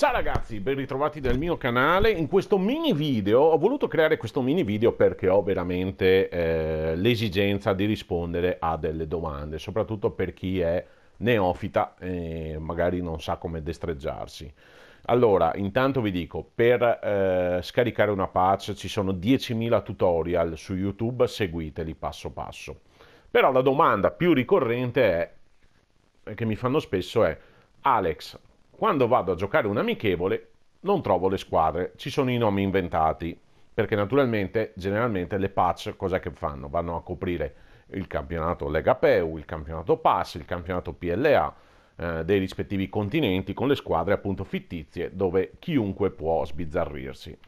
Ciao ragazzi, ben ritrovati nel mio canale. In questo mini video ho voluto creare questo mini video perché ho veramente eh, l'esigenza di rispondere a delle domande, soprattutto per chi è neofita e magari non sa come destreggiarsi. Allora, intanto vi dico, per eh, scaricare una patch ci sono 10.000 tutorial su YouTube, seguiteli passo passo. Però la domanda più ricorrente è, che mi fanno spesso è, Alex, quando vado a giocare un amichevole non trovo le squadre, ci sono i nomi inventati, perché naturalmente generalmente le patch cosa che fanno? Vanno a coprire il campionato Lega PEU, il campionato PAS, il campionato PLA eh, dei rispettivi continenti con le squadre appunto fittizie dove chiunque può sbizzarrirsi.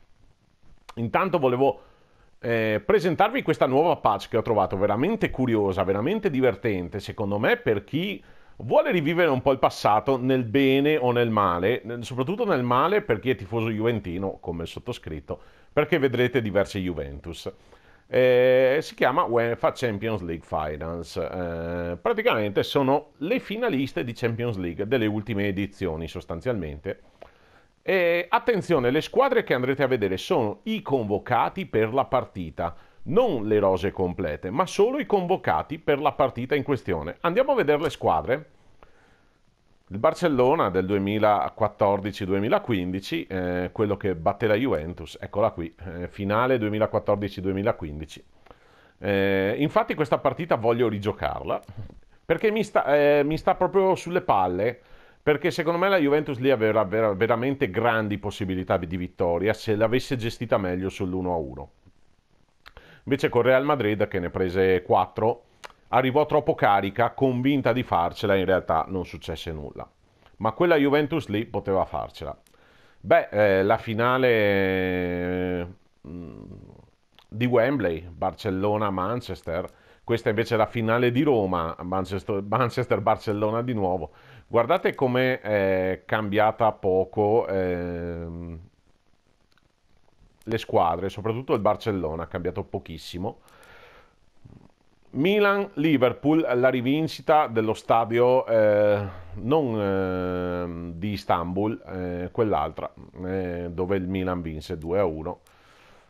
Intanto volevo eh, presentarvi questa nuova patch che ho trovato veramente curiosa, veramente divertente, secondo me per chi vuole rivivere un po' il passato nel bene o nel male, soprattutto nel male per chi è tifoso juventino, come il sottoscritto, perché vedrete diverse Juventus. Eh, si chiama UEFA Champions League Finals. Eh, praticamente sono le finaliste di Champions League delle ultime edizioni sostanzialmente. E attenzione, le squadre che andrete a vedere sono i convocati per la partita, non le rose complete, ma solo i convocati per la partita in questione. Andiamo a vedere le squadre. Il Barcellona del 2014-2015, eh, quello che batte la Juventus, eccola qui, eh, finale 2014-2015. Eh, infatti questa partita voglio rigiocarla perché mi sta, eh, mi sta, proprio sulle palle, perché secondo me la Juventus lì aveva vera, veramente grandi possibilità di vittoria se l'avesse gestita meglio sull'1-1. Invece con Real Madrid che ne prese 4 arrivò troppo carica, convinta di farcela, in realtà non successe nulla. Ma quella Juventus lì poteva farcela. Beh, eh, la finale eh, mm, di Wembley, Barcellona-Manchester, questa invece è la finale di Roma, Manchester-Barcellona di nuovo. Guardate com'è eh, cambiata poco ehm, le squadre, soprattutto il Barcellona ha cambiato pochissimo Milan-Liverpool, la rivincita dello stadio eh, non eh, di Istanbul, eh, quell'altra, eh, dove il Milan vinse 2-1.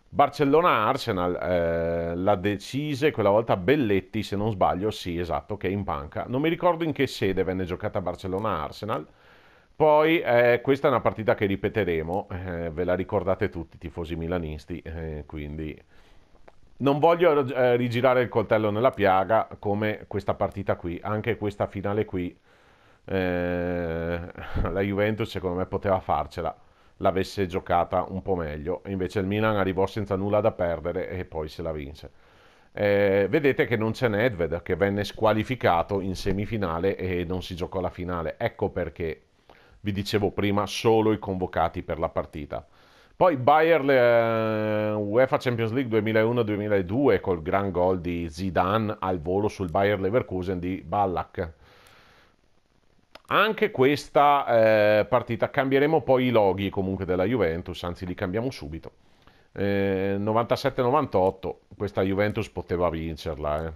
Barcellona-Arsenal, eh, la decise quella volta Belletti, se non sbaglio, sì esatto, che è in panca. Non mi ricordo in che sede venne giocata Barcellona-Arsenal. Poi eh, questa è una partita che ripeteremo, eh, ve la ricordate tutti, tifosi milanisti, eh, quindi non voglio eh, eh, rigirare il coltello nella piaga come questa partita qui, anche questa finale qui. Eh, la Juventus secondo me poteva farcela, l'avesse giocata un po' meglio. Invece il Milan arrivò senza nulla da perdere e poi se la vinse. Eh, vedete che non c'è Nedved che venne squalificato in semifinale e non si giocò la finale. Ecco perché vi dicevo prima solo i convocati per la partita. Poi Bayern eh, UEFA Champions League 2001-2002 col gran gol di Zidane al volo sul Bayern Leverkusen di Ballack. Anche questa eh, partita cambieremo poi i loghi comunque della Juventus, anzi li cambiamo subito. Eh, 97-98 questa Juventus poteva vincerla. Eh.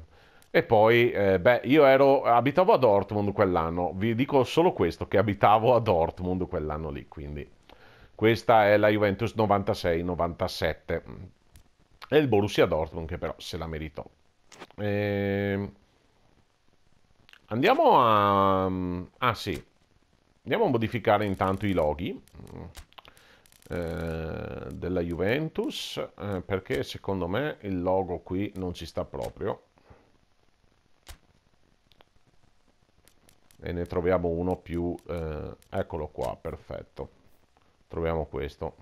E poi, eh, beh, io ero, abitavo a Dortmund quell'anno, vi dico solo questo, che abitavo a Dortmund quell'anno lì, quindi questa è la Juventus 96-97. E il Borussia Dortmund che però se la meritò. E... Ehm, andiamo a... Ah sì, andiamo a modificare intanto i loghi eh, della Juventus eh, perché secondo me il logo qui non ci sta proprio. E ne troviamo uno più... Eh, eccolo qua, perfetto. Troviamo questo.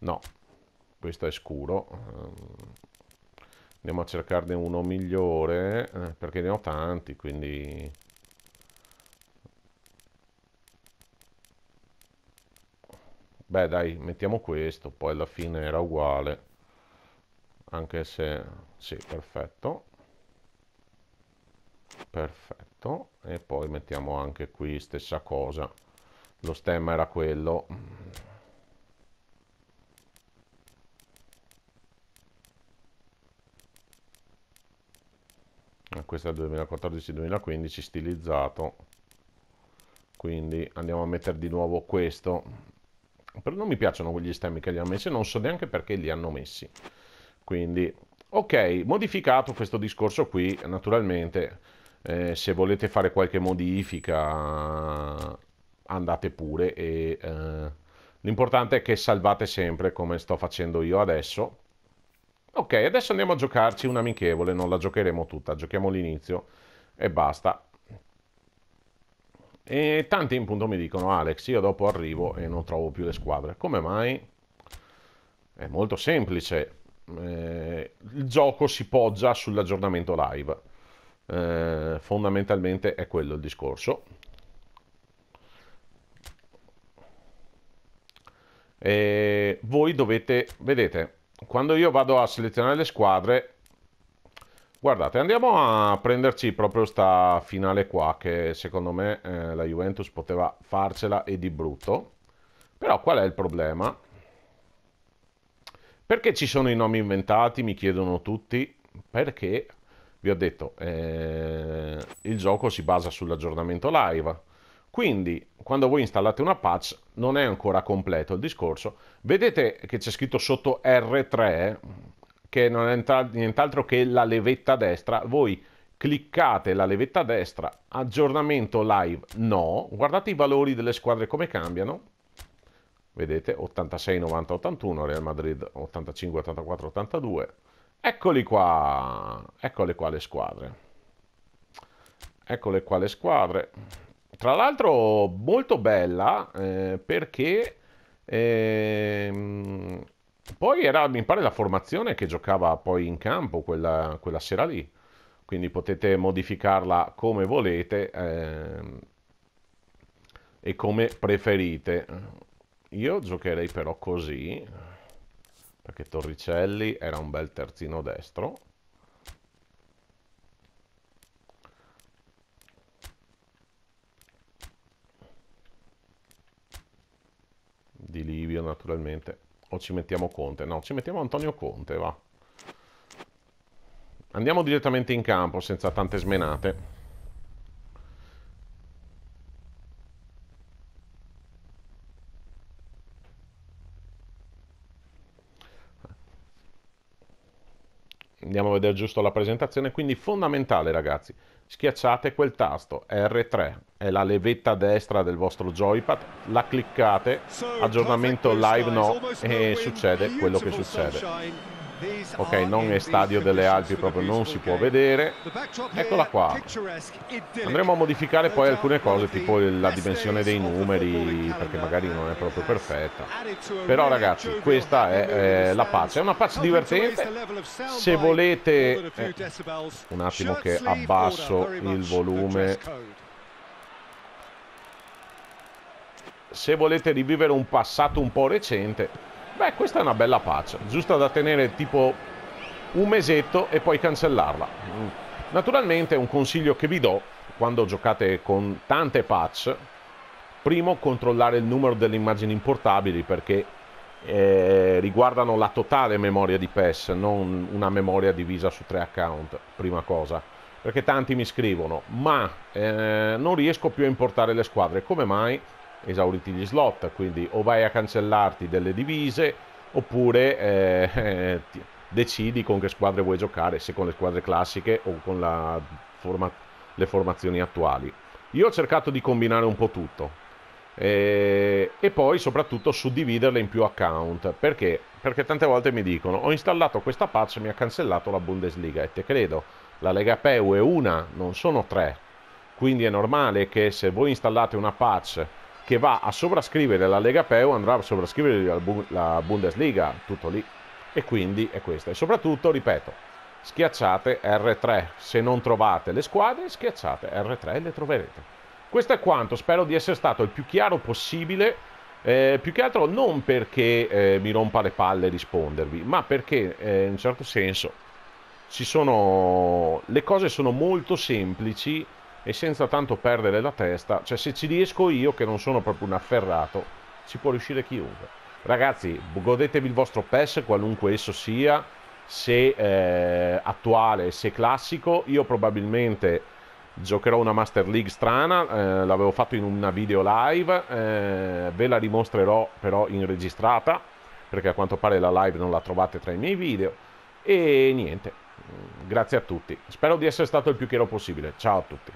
No, questo è scuro. Andiamo a cercarne uno migliore, eh, perché ne ho tanti, quindi... Beh dai, mettiamo questo, poi alla fine era uguale. Anche se... sì, perfetto. Perfetto. E poi mettiamo anche qui stessa cosa lo stemma era quello ah, questo è 2014-2015 stilizzato quindi andiamo a mettere di nuovo questo però non mi piacciono quegli stemmi che li hanno messi non so neanche perché li hanno messi quindi ok modificato questo discorso qui naturalmente eh, se volete fare qualche modifica andate pure e eh, l'importante è che salvate sempre come sto facendo io adesso. Ok, adesso andiamo a giocarci una amichevole, non la giocheremo tutta, giochiamo l'inizio e basta. E tanti in punto mi dicono, Alex, io dopo arrivo e non trovo più le squadre. Come mai? È molto semplice. Eh, il gioco si poggia sull'aggiornamento live. Eh, fondamentalmente è quello il discorso. e voi dovete, vedete, quando io vado a selezionare le squadre, guardate, andiamo a prenderci proprio sta finale qua, che secondo me eh, la Juventus poteva farcela e di brutto, però qual è il problema? Perché ci sono i nomi inventati, mi chiedono tutti, perché vi ho detto, eh, il gioco si basa sull'aggiornamento live, quindi, quando voi installate una patch, non è ancora completo il discorso. Vedete che c'è scritto sotto R3, che non è nient'altro che la levetta destra. Voi cliccate la levetta destra, aggiornamento live no, guardate i valori delle squadre come cambiano, vedete 86, 90, 81, Real Madrid 85, 84, 82, eccoli qua, eccole qua le squadre, eccole qua le squadre, tra l'altro molto bella eh, perché ehm, poi era, mi pare, la formazione che giocava poi in campo quella, quella sera lì. Quindi potete modificarla come volete ehm, e come preferite. Io giocherei però così, perché Torricelli era un bel terzino destro. naturalmente. O ci mettiamo Conte? No, ci mettiamo Antonio Conte, va. Andiamo direttamente in campo, senza tante smenate. Andiamo a vedere giusto la presentazione, quindi fondamentale ragazzi schiacciate quel tasto R3, è la levetta destra del vostro joypad, la cliccate, aggiornamento live no e succede quello che succede ok non è stadio delle Alpi proprio non si può vedere eccola qua andremo a modificare poi alcune cose tipo la dimensione dei numeri perché magari non è proprio perfetta però ragazzi questa è eh, la patch è una patch divertente se volete eh, un attimo che abbasso il volume se volete rivivere un passato un po' recente Beh, questa è una bella patch, giusta da tenere tipo un mesetto e poi cancellarla. Naturalmente un consiglio che vi do quando giocate con tante patch. Primo, controllare il numero delle immagini importabili perché eh, riguardano la totale memoria di PES, non una memoria divisa su tre account, prima cosa. Perché tanti mi scrivono, ma eh, non riesco più a importare le squadre. Come mai? esauriti gli slot, quindi o vai a cancellarti delle divise oppure eh, decidi con che squadre vuoi giocare, se con le squadre classiche o con la, forma, le formazioni attuali. Io ho cercato di combinare un po' tutto eh, e poi soprattutto suddividerle in più account perché? Perché tante volte mi dicono ho installato questa patch e mi ha cancellato la Bundesliga e te credo, la Lega PEU è una, non sono tre. Quindi è normale che se voi installate una patch che va a sovrascrivere la Lega Peu, andrà a sovrascrivere la Bundesliga, tutto lì. E quindi è questo. E soprattutto, ripeto, schiacciate R3. Se non trovate le squadre, schiacciate R3 e le troverete. Questo è quanto, spero di essere stato il più chiaro possibile. Eh, più che altro non perché eh, mi rompa le palle rispondervi, ma perché eh, in un certo senso sono... le cose sono molto semplici e senza tanto perdere la testa, cioè se ci riesco io che non sono proprio un afferrato, ci può riuscire chiunque. Ragazzi, godetevi il vostro PES, qualunque esso sia, se eh, attuale, se classico, io probabilmente giocherò una Master League strana, eh, l'avevo fatto in una video live, eh, ve la dimostrerò però in registrata, perché a quanto pare la live non la trovate tra i miei video, e niente, grazie a tutti, spero di essere stato il più chiaro possibile, ciao a tutti.